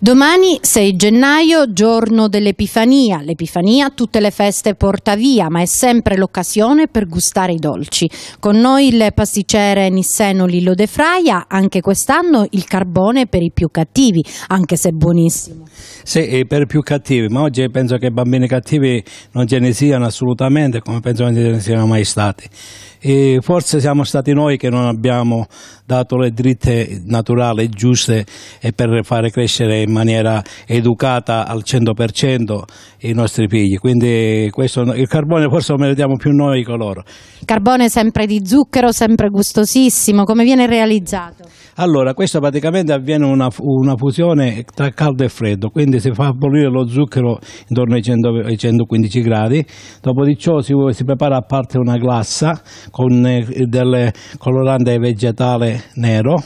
Domani 6 gennaio, giorno dell'Epifania. L'Epifania tutte le feste porta via, ma è sempre l'occasione per gustare i dolci. Con noi il pasticcere Nisseno Lillo De Fraia, anche quest'anno il carbone per i più cattivi, anche se buonissimo. Sì, per i più cattivi, ma oggi penso che bambini cattivi non ce ne siano assolutamente, come penso non ce ne siano mai stati. E forse siamo stati noi che non abbiamo dato le dritte naturali giuste per fare crescere i in maniera educata al 100% i nostri figli. Quindi questo, il carbone forse lo meritiamo più noi che loro. Carbone sempre di zucchero, sempre gustosissimo, come viene realizzato? Allora, questo praticamente avviene una, una fusione tra caldo e freddo, quindi si fa bollire lo zucchero intorno ai, 100, ai 115 gradi, dopo di ciò si, si, prepara a parte una glassa con eh, del colorante vegetale nero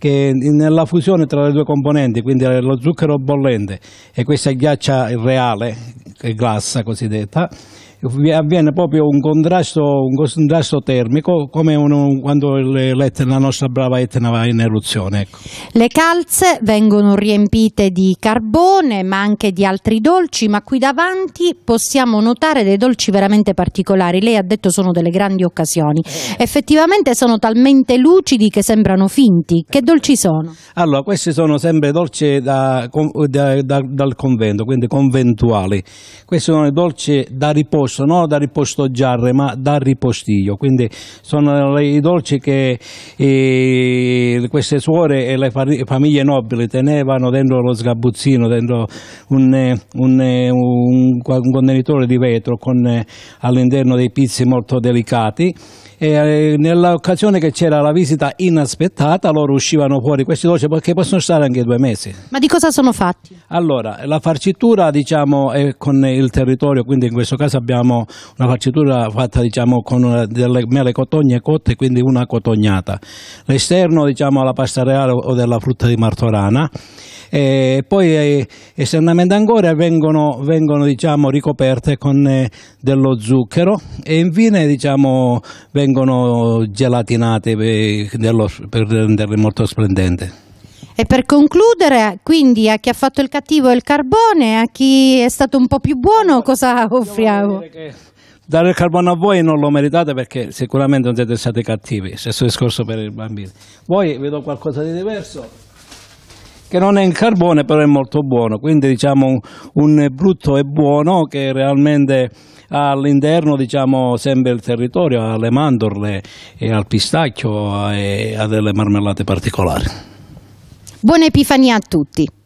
che nella fusione tra le due componenti, quindi lo zucchero bollente e questa ghiaccia reale, glassa cosiddetta, avviene proprio un contrasto, un contrasto termico come uno, quando la nostra brava Etna va in eruzione. Ecco. Le calze vengono riempite di carbone ma anche di altri dolci, ma qui davanti possiamo notare dei dolci veramente particolari. Lei ha detto sono delle grandi occasioni. Effettivamente sono talmente lucidi che sembrano finti. Che dolci sono? Allora, questi sono sempre dolci da, da, da, dal convento, quindi conventuali. Questi sono i dolci da riposo riposto, non da riposteggiare ma da ripostiglio, quindi sono i dolci che eh, queste suore e le famiglie nobili tenevano dentro lo sgabuzzino, dentro un, un, un, un contenitore di vetro con, all'interno dei pizzi molto delicati. E eh, nell'occasione che c'era la visita inaspettata loro uscivano fuori questi dolci perché possono stare anche due mesi. Ma di cosa sono fatti? Allora, la farcitura diciamo è con il territorio, quindi in questo caso abbiamo una farcitura fatta diciamo con delle mele cotogne cotte, quindi una cotognata. L'esterno diciamo mangiamo la pasta reale o della frutta di martorana. E poi eh, esternamente ancora vengono, vengono diciamo, ricoperte con eh, dello zucchero e infine diciamo, vengono gelatinate eh, per, renderle molto splendente. E per concludere, quindi a chi ha fatto il cattivo il carbone, a chi è stato un po' più buono, cosa offriamo? dare il carbone a voi non lo meritate perché sicuramente non siete stati cattivi, stesso discorso per i bambini. Voi vedo qualcosa di diverso che non è in carbone però è molto buono, quindi diciamo un, un brutto e buono che realmente ha all'interno diciamo sempre il territorio, alle mandorle e al pistacchio e a delle marmellate particolari. Buona Epifania a tutti!